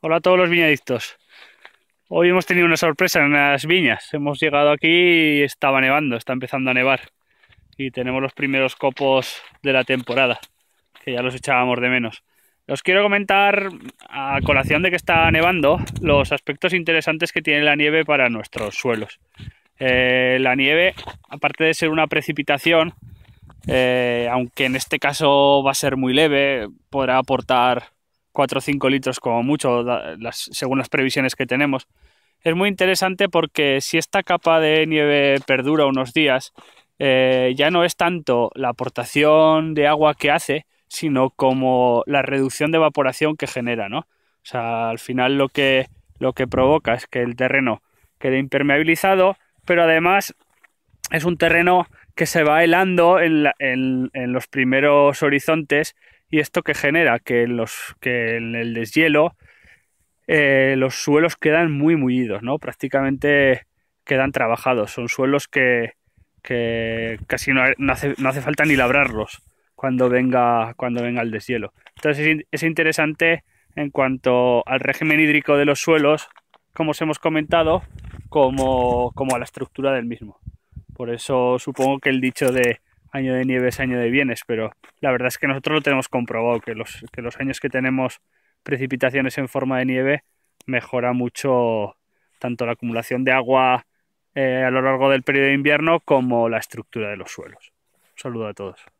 Hola a todos los viñadictos. Hoy hemos tenido una sorpresa en las viñas. Hemos llegado aquí y estaba nevando, está empezando a nevar. Y tenemos los primeros copos de la temporada, que ya los echábamos de menos. Os quiero comentar, a colación de que está nevando, los aspectos interesantes que tiene la nieve para nuestros suelos. Eh, la nieve, aparte de ser una precipitación, eh, aunque en este caso va a ser muy leve, podrá aportar 4 o 5 litros como mucho, según las previsiones que tenemos. Es muy interesante porque si esta capa de nieve perdura unos días, eh, ya no es tanto la aportación de agua que hace, sino como la reducción de evaporación que genera, ¿no? sea, al final lo que, lo que provoca es que el terreno quede impermeabilizado, pero además es un terreno que se va helando en los primeros horizontes ¿Y esto que genera? Que, los, que en el deshielo eh, los suelos quedan muy mullidos, ¿no? Prácticamente quedan trabajados. Son suelos que, casi no, hace, falta ni labrarlos cuando venga, cuando venga el deshielo. Entonces es, interesante en cuanto al régimen hídrico de los suelos, como os hemos comentado, como, como a la estructura del mismo. Por eso supongo que el dicho de año de es año de bienes, pero la verdad es que nosotros lo tenemos comprobado, que los, que los años que tenemos precipitaciones en forma de nieve mejora mucho tanto la acumulación de agua eh, a lo largo del periodo de invierno como la estructura de los suelos. Un saludo a todos.